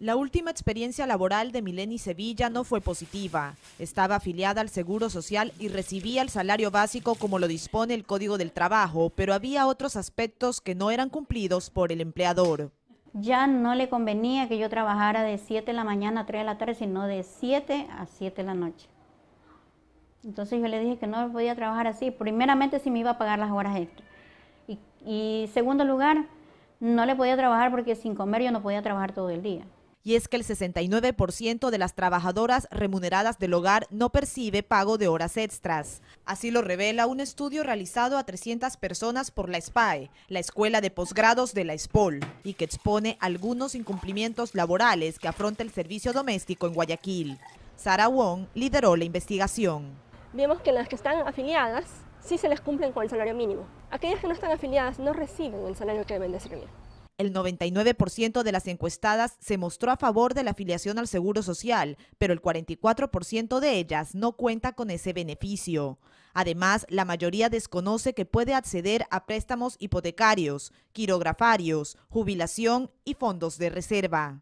La última experiencia laboral de Mileni Sevilla no fue positiva. Estaba afiliada al Seguro Social y recibía el salario básico como lo dispone el Código del Trabajo, pero había otros aspectos que no eran cumplidos por el empleador. Ya no le convenía que yo trabajara de 7 de la mañana a 3 de la tarde, sino de 7 a 7 de la noche. Entonces yo le dije que no podía trabajar así, primeramente si me iba a pagar las horas extra. Y, y segundo lugar, no le podía trabajar porque sin comer yo no podía trabajar todo el día y es que el 69% de las trabajadoras remuneradas del hogar no percibe pago de horas extras. Así lo revela un estudio realizado a 300 personas por la SPAE, la Escuela de Posgrados de la ESPOL, y que expone algunos incumplimientos laborales que afronta el servicio doméstico en Guayaquil. Sara Wong lideró la investigación. Vemos que las que están afiliadas sí se les cumplen con el salario mínimo. Aquellas que no están afiliadas no reciben el salario que deben de recibir. El 99% de las encuestadas se mostró a favor de la afiliación al Seguro Social, pero el 44% de ellas no cuenta con ese beneficio. Además, la mayoría desconoce que puede acceder a préstamos hipotecarios, quirografarios, jubilación y fondos de reserva.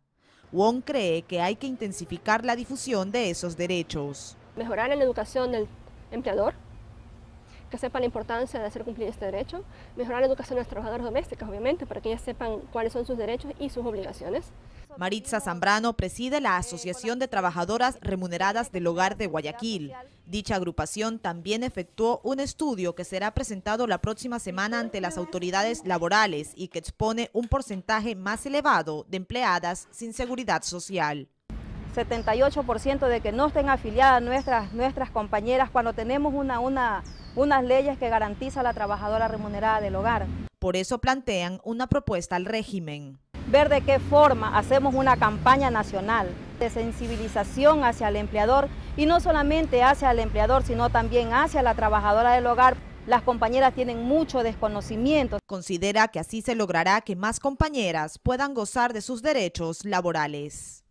Wong cree que hay que intensificar la difusión de esos derechos. Mejorar la educación del empleador, que sepan la importancia de hacer cumplir este derecho, mejorar la educación de las trabajadoras domésticas, obviamente, para que ellas sepan cuáles son sus derechos y sus obligaciones. Maritza Zambrano preside la Asociación de Trabajadoras Remuneradas del Hogar de Guayaquil. Dicha agrupación también efectuó un estudio que será presentado la próxima semana ante las autoridades laborales y que expone un porcentaje más elevado de empleadas sin seguridad social. 78% de que no estén afiliadas nuestras, nuestras compañeras cuando tenemos unas leyes que garantizan la trabajadora remunerada del hogar. Por eso plantean una propuesta al régimen. Ver de qué forma hacemos una campaña nacional de sensibilización hacia el empleador y no solamente hacia el empleador, sino también hacia la trabajadora del hogar las compañeras tienen mucho desconocimiento. Considera que así se logrará que más compañeras puedan gozar de sus derechos laborales.